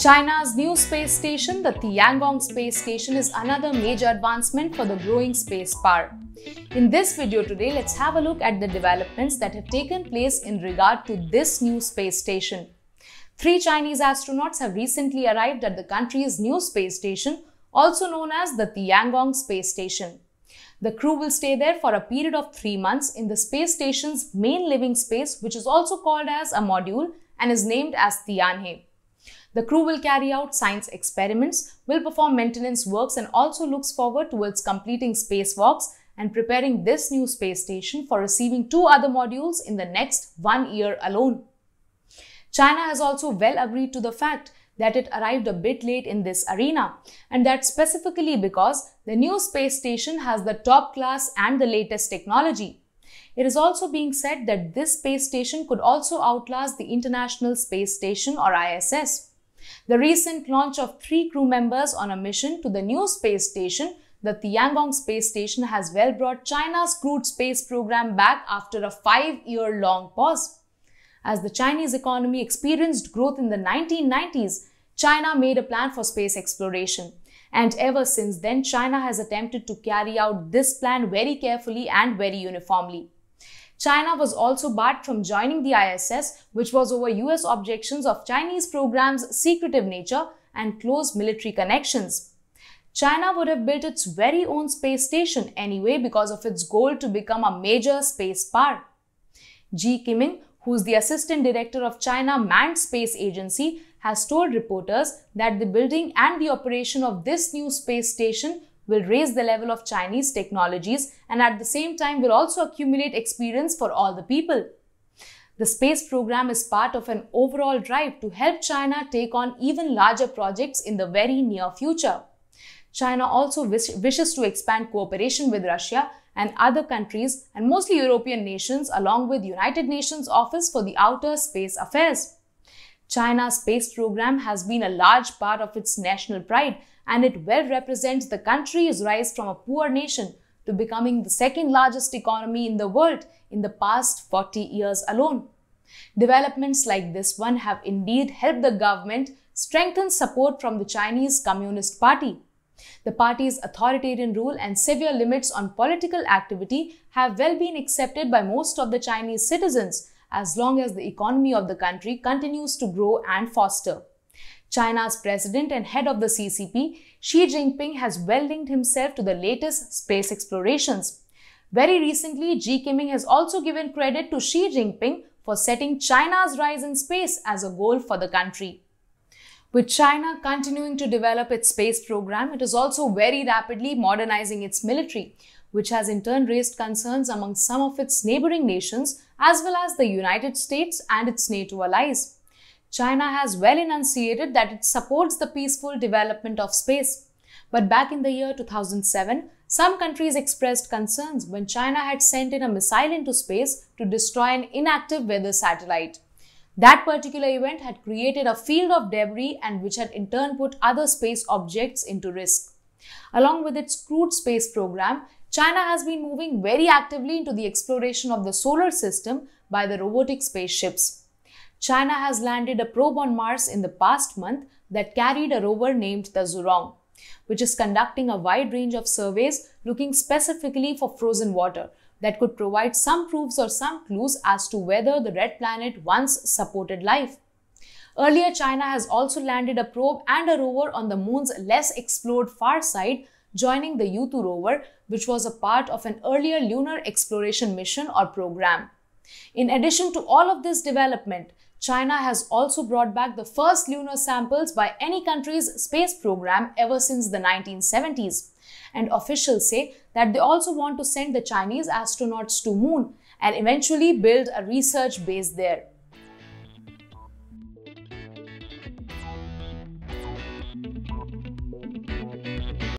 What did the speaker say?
China's new space station, the Tiangong Space Station, is another major advancement for the growing space power. In this video today, let's have a look at the developments that have taken place in regard to this new space station. Three Chinese astronauts have recently arrived at the country's new space station, also known as the Tiangong Space Station. The crew will stay there for a period of three months in the space station's main living space, which is also called as a module and is named as Tianhe. The crew will carry out science experiments, will perform maintenance works and also looks forward towards completing spacewalks and preparing this new space station for receiving two other modules in the next one year alone. China has also well agreed to the fact that it arrived a bit late in this arena and that specifically because the new space station has the top class and the latest technology. It is also being said that this space station could also outlast the International Space Station or ISS. The recent launch of three crew members on a mission to the new space station, the Tiangong space station, has well brought China's crewed space program back after a five year long pause. As the Chinese economy experienced growth in the 1990s, China made a plan for space exploration. And ever since then, China has attempted to carry out this plan very carefully and very uniformly. China was also barred from joining the ISS, which was over US objections of Chinese programs' secretive nature and close military connections. China would have built its very own space station anyway because of its goal to become a major space power. Ji Qiming, who is the assistant director of China Manned Space Agency, has told reporters that the building and the operation of this new space station will raise the level of Chinese technologies and at the same time will also accumulate experience for all the people. The space program is part of an overall drive to help China take on even larger projects in the very near future. China also wish, wishes to expand cooperation with Russia and other countries and mostly European nations along with United Nations Office for the Outer Space Affairs. China's space program has been a large part of its national pride and it well represents the country's rise from a poor nation to becoming the second largest economy in the world in the past 40 years alone. Developments like this one have indeed helped the government strengthen support from the Chinese Communist Party. The party's authoritarian rule and severe limits on political activity have well been accepted by most of the Chinese citizens as long as the economy of the country continues to grow and foster. China's president and head of the CCP, Xi Jinping, has well linked himself to the latest space explorations. Very recently, Ji Jinping has also given credit to Xi Jinping for setting China's rise in space as a goal for the country. With China continuing to develop its space program, it is also very rapidly modernizing its military, which has in turn raised concerns among some of its neighboring nations as well as the United States and its NATO allies. China has well enunciated that it supports the peaceful development of space. But back in the year 2007, some countries expressed concerns when China had sent in a missile into space to destroy an inactive weather satellite. That particular event had created a field of debris and which had in turn put other space objects into risk. Along with its crude space program, China has been moving very actively into the exploration of the solar system by the robotic spaceships. China has landed a probe on Mars in the past month that carried a rover named the Zhurong, which is conducting a wide range of surveys looking specifically for frozen water that could provide some proofs or some clues as to whether the red planet once supported life. Earlier, China has also landed a probe and a rover on the moon's less explored far side joining the Yutu rover, which was a part of an earlier lunar exploration mission or program. In addition to all of this development, China has also brought back the first lunar samples by any country's space program ever since the 1970s. And officials say that they also want to send the Chinese astronauts to moon and eventually build a research base there.